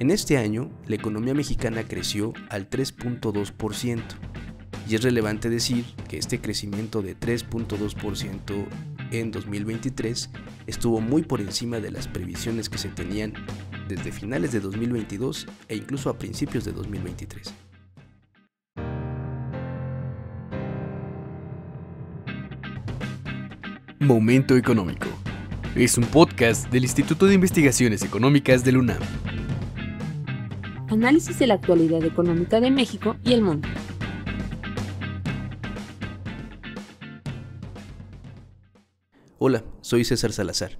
En este año, la economía mexicana creció al 3.2%, y es relevante decir que este crecimiento de 3.2% en 2023 estuvo muy por encima de las previsiones que se tenían desde finales de 2022 e incluso a principios de 2023. Momento Económico. Es un podcast del Instituto de Investigaciones Económicas de UNAM análisis de la actualidad económica de México y el mundo. Hola, soy César Salazar.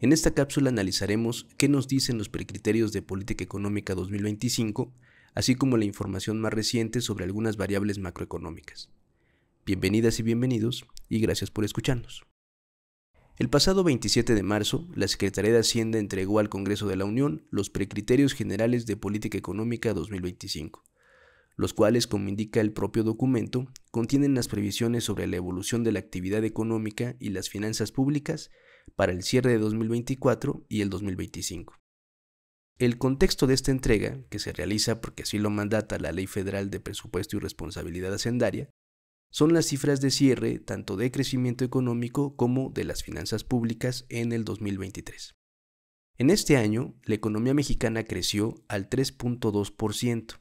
En esta cápsula analizaremos qué nos dicen los precriterios de Política Económica 2025, así como la información más reciente sobre algunas variables macroeconómicas. Bienvenidas y bienvenidos, y gracias por escucharnos. El pasado 27 de marzo, la Secretaría de Hacienda entregó al Congreso de la Unión los precriterios generales de política económica 2025, los cuales, como indica el propio documento, contienen las previsiones sobre la evolución de la actividad económica y las finanzas públicas para el cierre de 2024 y el 2025. El contexto de esta entrega, que se realiza porque así lo mandata la Ley Federal de Presupuesto y Responsabilidad Hacendaria, son las cifras de cierre tanto de crecimiento económico como de las finanzas públicas en el 2023. En este año, la economía mexicana creció al 3.2%,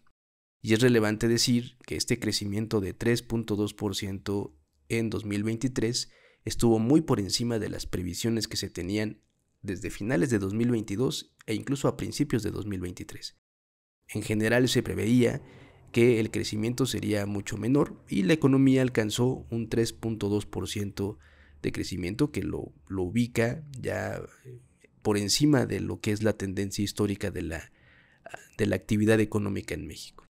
y es relevante decir que este crecimiento de 3.2% en 2023 estuvo muy por encima de las previsiones que se tenían desde finales de 2022 e incluso a principios de 2023. En general se preveía que el crecimiento sería mucho menor y la economía alcanzó un 3.2% de crecimiento que lo, lo, ubica ya eh, por encima de lo que es la tendencia histórica de la, de la actividad económica en México.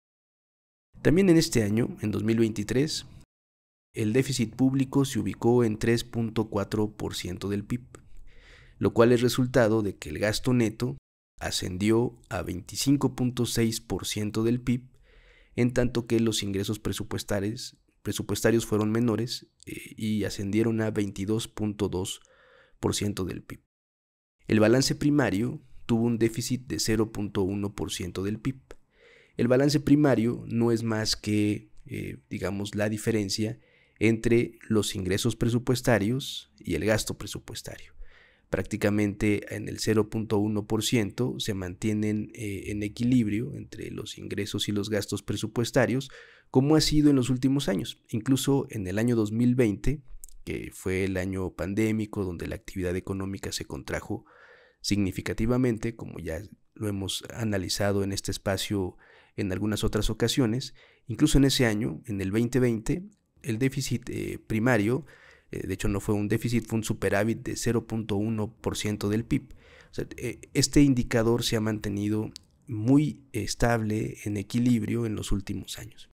También en este año, en 2023, el déficit público se ubicó en 3.4% del PIB, lo cual es resultado de que el gasto neto ascendió a 25.6% del PIB en tanto que los ingresos presupuestarios, fueron menores eh, y ascendieron a 22.2% del PIB. El balance primario tuvo un déficit de 0.1% del PIB. El balance primario no es más que, eh, digamos, la diferencia entre los ingresos presupuestarios y el gasto presupuestario prácticamente en el 0.1%, se mantienen eh, en equilibrio entre los ingresos y los gastos presupuestarios, como ha sido en los últimos años. Incluso en el año 2020, que fue el año pandémico donde la actividad económica se contrajo significativamente, como ya lo hemos analizado en este espacio en algunas otras ocasiones, incluso en ese año, en el 2020, el déficit eh, primario eh, de hecho no fue un déficit, fue un superávit de 0.1% del PIB. Eh, este indicador se ha mantenido muy estable, en equilibrio en los últimos años.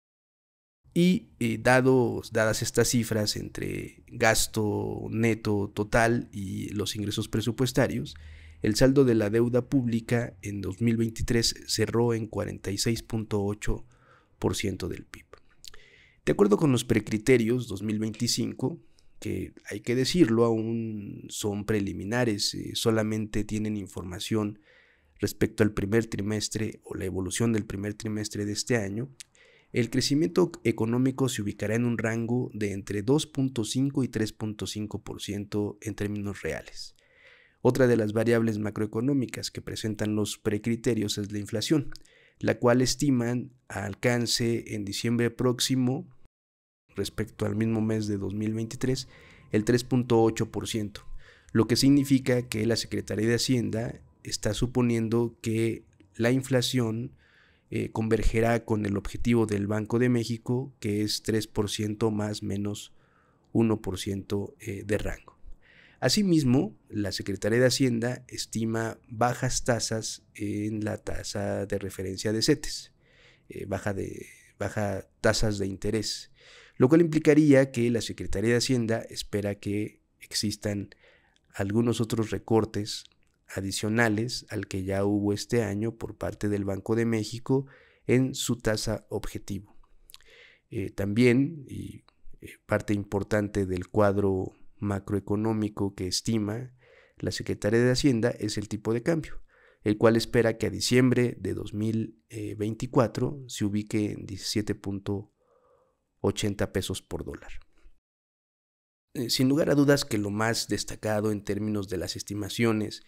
Y eh, dados, dadas estas cifras entre gasto neto total y los ingresos presupuestarios, el saldo de la deuda pública en 2023 cerró en 46.8% del PIB. De acuerdo con los precriterios 2025, hay que decirlo, aún son preliminares, eh, solamente tienen información respecto al primer trimestre o la evolución del primer trimestre de este año, el crecimiento económico se ubicará en un rango de entre 2.5 y 3.5% en términos reales. Otra de las variables macroeconómicas que presentan los precriterios es la inflación, la cual estiman alcance en diciembre próximo respecto al mismo mes de 2023 el 3.8%, lo que significa que la Secretaría de Hacienda está suponiendo que la inflación eh, convergerá con el objetivo del Banco de México, que es 3% más menos 1% eh, de rango. Asimismo, la Secretaría de Hacienda estima bajas tasas en la tasa de referencia de CETES, eh, baja, de, baja tasas de interés lo cual implicaría que la Secretaría de Hacienda espera que existan algunos otros recortes adicionales al que ya hubo este año por parte del Banco de México en su tasa objetivo. Eh, también, y eh, parte importante del cuadro macroeconómico que estima la Secretaría de Hacienda es el tipo de cambio, el cual espera que a diciembre de 2024 eh, se ubique en 17.5%, 80 pesos por dólar. Eh, sin lugar a dudas que lo más destacado en términos de las estimaciones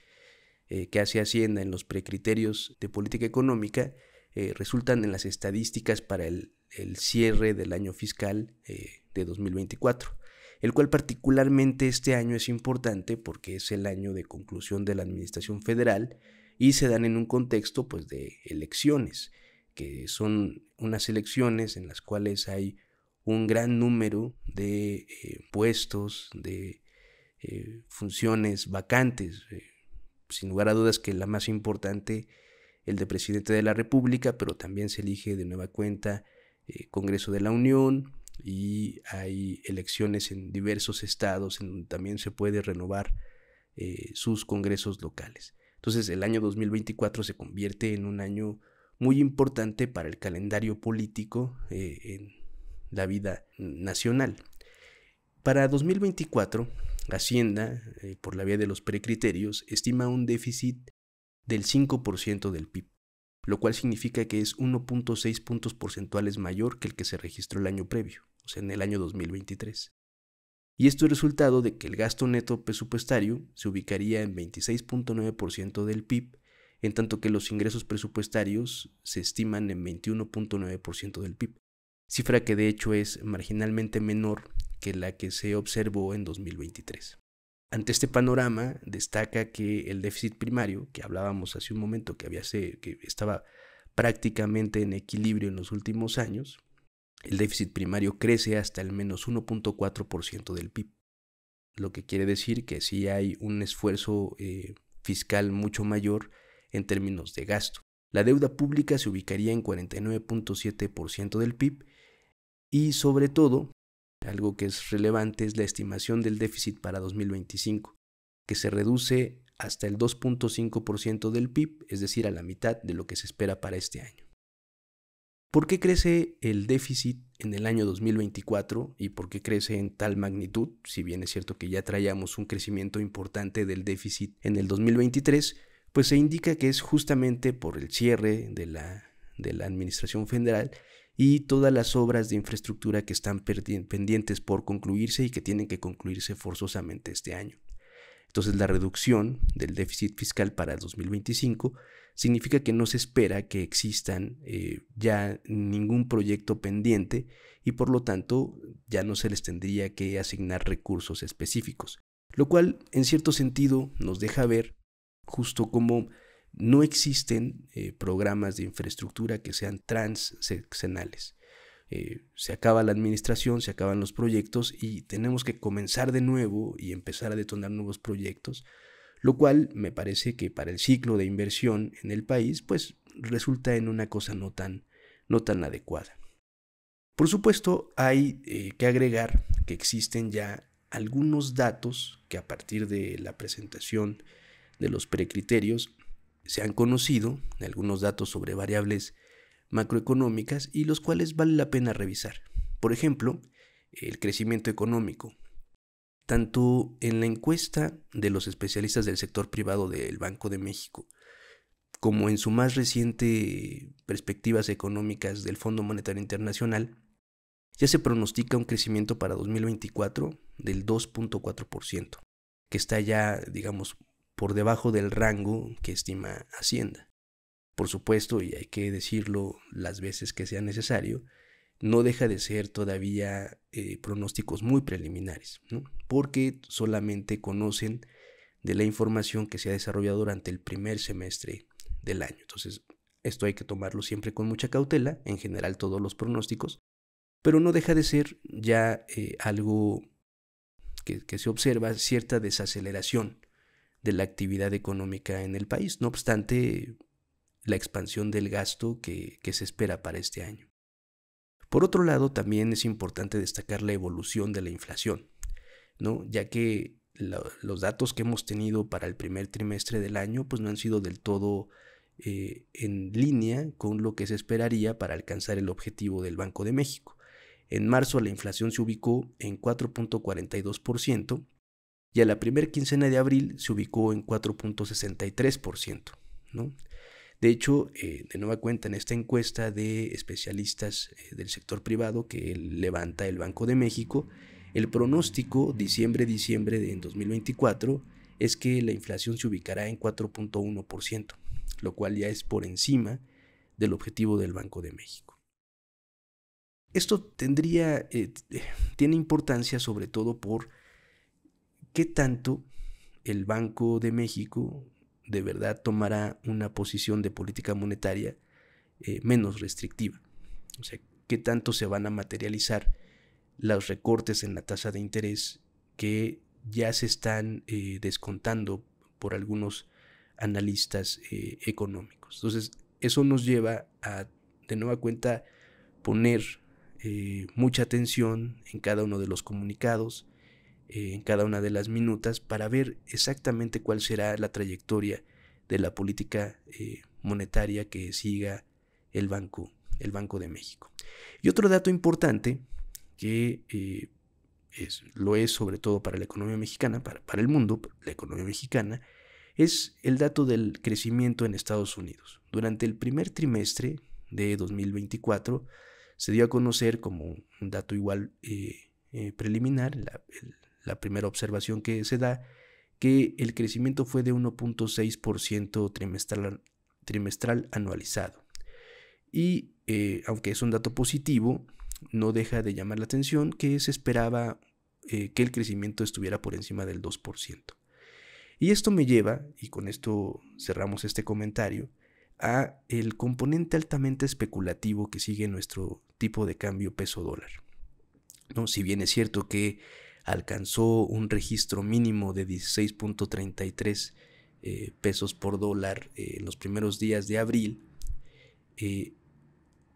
eh, que hace Hacienda en los precriterios de política económica eh, resultan en las estadísticas para el, cierre del año fiscal de 2024 el cual particularmente este año es importante porque es el año de conclusión de la administración federal y se dan en un contexto pues de elecciones, que son unas elecciones en las cuales hay un gran número de eh, puestos, de eh, funciones vacantes. Eh, sin lugar a dudas que la más importante, el de presidente de la República, pero también se elige de nueva cuenta Congreso de la Unión y hay elecciones en diversos estados en donde también se puede renovar sus congresos locales. Entonces el año 2024 se convierte en un año muy importante para el calendario político en la vida nacional. Para 2024, Hacienda, eh, por la vía de los precriterios, estima un déficit del 5% del PIB, lo cual significa que es 1.6 puntos porcentuales mayor que el que se registró el año previo, o sea, en el año 2023. Y esto es resultado de que el gasto neto presupuestario se ubicaría en 26.9% del PIB, en tanto que los ingresos presupuestarios se estiman en 21.9% del PIB, cifra que de hecho es marginalmente menor que la que se observó en 2023. Ante este panorama, destaca que el déficit primario, que hablábamos hace un momento que, había que estaba prácticamente en equilibrio en los últimos años, el déficit primario crece hasta el menos 1.4% del PIB, lo que quiere decir que sí hay un esfuerzo eh, fiscal mucho mayor en términos de gasto. La deuda pública se ubicaría en 49.7% del PIB y sobre todo, algo que es relevante es la estimación del déficit para 2025, que se reduce hasta el 2.5% del PIB, es decir, a la mitad de lo que se espera para este año. ¿Por qué crece el déficit en el año 2024 y por qué crece en tal magnitud? Si bien es cierto que ya traíamos un crecimiento importante del déficit en el 2023, pues se indica que es justamente por el cierre de la, de la Administración Federal y todas las obras de infraestructura que están pendientes por concluirse y que tienen que concluirse forzosamente este año. Entonces la reducción del déficit fiscal para el 2025 significa que no se espera que existan eh, ya ningún proyecto pendiente y por lo tanto ya no se les tendría que asignar recursos específicos, lo cual en cierto sentido nos deja ver justo cómo no existen eh, programas de infraestructura que sean transseccionales. Eh, se acaba la administración, se acaban los proyectos y tenemos que comenzar de nuevo y empezar a detonar nuevos proyectos, lo cual me parece que para el ciclo de inversión en el país, pues resulta en una cosa no tan, no tan adecuada. Por supuesto, hay eh, que agregar que existen ya algunos datos que a partir de la presentación de los precriterios se han conocido algunos datos sobre variables macroeconómicas y los cuales vale la pena revisar. Por ejemplo, el crecimiento económico. Tanto en la encuesta de los especialistas del sector privado del Banco de México, como en su más reciente perspectivas económicas del Fondo Monetario Internacional, ya se pronostica un crecimiento para 2024 del 2.4%, que está ya, digamos, por debajo del rango que estima Hacienda. Por supuesto, y hay que decirlo las veces que sea necesario, no deja de ser todavía eh, pronósticos muy preliminares, porque solamente conocen de la información que se ha desarrollado durante el primer semestre del año. Entonces, esto hay que tomarlo siempre con mucha cautela, en general todos los pronósticos, pero no deja de ser ya eh, algo que, que se observa cierta desaceleración de la actividad económica en el país, no obstante la expansión del gasto que, se espera para este año. Por otro lado, también es importante destacar la evolución de la inflación, ¿no? ya que los datos que hemos tenido para el primer trimestre del año pues no han sido del todo eh, en línea con lo que se esperaría para alcanzar el objetivo del Banco de México. En marzo la inflación se ubicó en 4.42%, y la primera quincena de abril se ubicó en 4.63%. De hecho, eh, de nueva cuenta en esta encuesta de especialistas eh, del sector privado que levanta el Banco de México, el pronóstico diciembre-diciembre de 2024 es que la inflación se ubicará en 4.1%, lo cual ya es por encima del objetivo del Banco de México. Esto tendría, eh, tiene importancia sobre todo por ¿Qué tanto el Banco de México de verdad tomará una posición de política monetaria eh, menos restrictiva? O sea, ¿qué tanto se van a materializar los recortes en la tasa de interés que ya se están eh, descontando por algunos analistas eh, económicos? Entonces, eso nos lleva a, de nueva cuenta, poner mucha atención en cada uno de los comunicados, eh, en cada una de las minutas para ver exactamente cuál será la trayectoria de la política eh, monetaria que siga el banco, el banco de México. Y otro dato importante que eh, lo es sobre todo para la economía mexicana, para, el mundo, la economía mexicana, es el dato del crecimiento en Estados Unidos. Durante el primer trimestre de 2024 se dio a conocer como un dato igual preliminar, el, la primera observación que se da que el crecimiento fue de 1.6% trimestral, trimestral anualizado. Y eh, aunque es un dato positivo, no deja de llamar la atención que se esperaba eh, que el crecimiento estuviera por encima del 2%. Y esto me lleva, y con esto cerramos este comentario, a el componente altamente especulativo que sigue nuestro tipo de cambio peso dólar. ¿No? Si bien es cierto que alcanzó un registro mínimo de 16.33 eh, pesos por dólar eh, en los primeros días de abril, eh,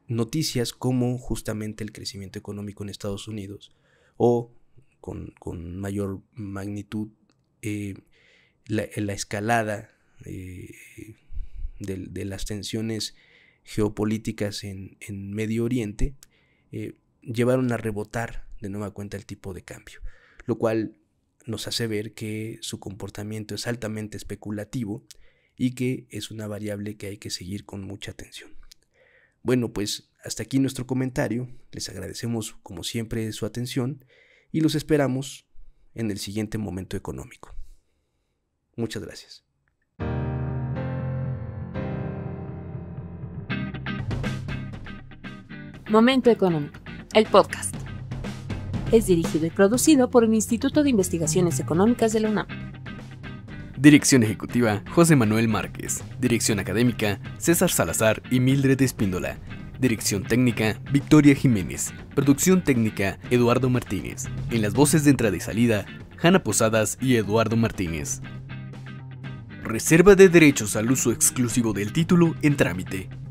noticias como justamente el crecimiento económico en Estados Unidos o con, mayor magnitud la, la, escalada de, las tensiones geopolíticas en, en Medio Oriente llevaron a rebotar de nueva cuenta el tipo de cambio lo cual nos hace ver que su comportamiento es altamente especulativo y que es una variable que hay que seguir con mucha atención. Bueno, pues hasta aquí nuestro comentario, les agradecemos como siempre su atención y los esperamos en el siguiente momento económico. Muchas gracias. Momento Económico, el podcast. Es dirigido y producido por el Instituto de Investigaciones Económicas de la UNAM. Dirección Ejecutiva, José Manuel Márquez. Dirección Académica, César Salazar y Mildred Espíndola. Dirección Técnica, Victoria Jiménez. Producción Técnica, Eduardo Martínez. En las voces de entrada y salida, Jana Posadas y Eduardo Martínez. Reserva de derechos al uso exclusivo del título en trámite.